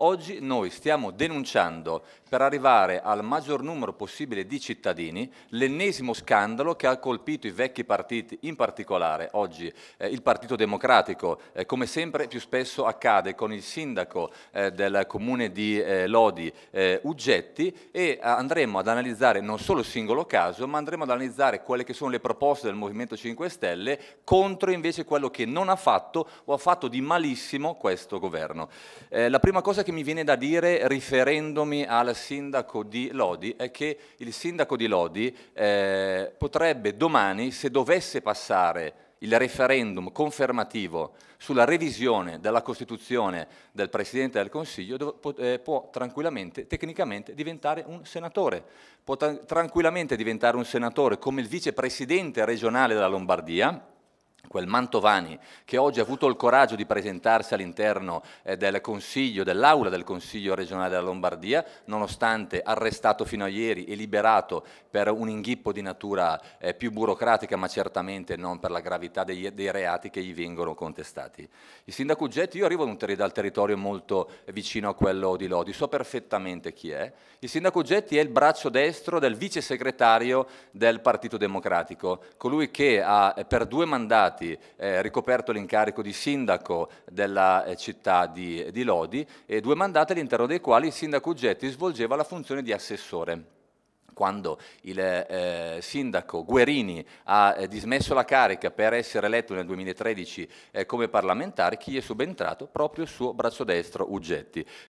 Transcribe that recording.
Oggi noi stiamo denunciando per arrivare al maggior numero possibile di cittadini l'ennesimo scandalo che ha colpito i vecchi partiti, in particolare oggi eh, il Partito Democratico, eh, come sempre più spesso accade con il sindaco eh, del comune di eh, Lodi, eh, Uggetti, e eh, andremo ad analizzare non solo il singolo caso, ma andremo ad analizzare quelle che sono le proposte del Movimento 5 Stelle contro invece quello che non ha fatto o ha fatto di malissimo questo governo. la prima cosa che mi viene da dire riferendomi al sindaco di Lodi è che il sindaco di Lodi eh, potrebbe domani, se dovesse passare il referendum confermativo sulla revisione della Costituzione del Presidente del Consiglio può, eh, può tranquillamente, tecnicamente, diventare un senatore. Può tra tranquillamente diventare un senatore come il vicepresidente regionale della Lombardia, quel Mantovani che oggi ha avuto il coraggio di presentarsi all'interno eh, del Consiglio, dell'aula del Consiglio regionale della Lombardia, nonostante arrestato fino a ieri e liberato per un inghippo di natura eh, più burocratica, ma certamente non per la gravità dei, dei reati che gli vengono contestati. Il sindaco Uggetti, io arrivo dal territorio molto vicino a quello di Lodi, so perfettamente chi è. Il sindaco Uggetti è il braccio destro del vice segretario del Partito Democratico, colui che ha eh, per due mandati Lombardi, eh, ricoperto l'incarico di sindaco della eh, città di, di Lodi e due mandati all'interno dei quali il sindaco Uggetti svolgeva la funzione di assessore quando il eh, sindaco Guerini ha eh, dismesso la carica per essere eletto nel 2013 eh, come parlamentare, chi è subentrato? Proprio il suo braccio destro Uggetti.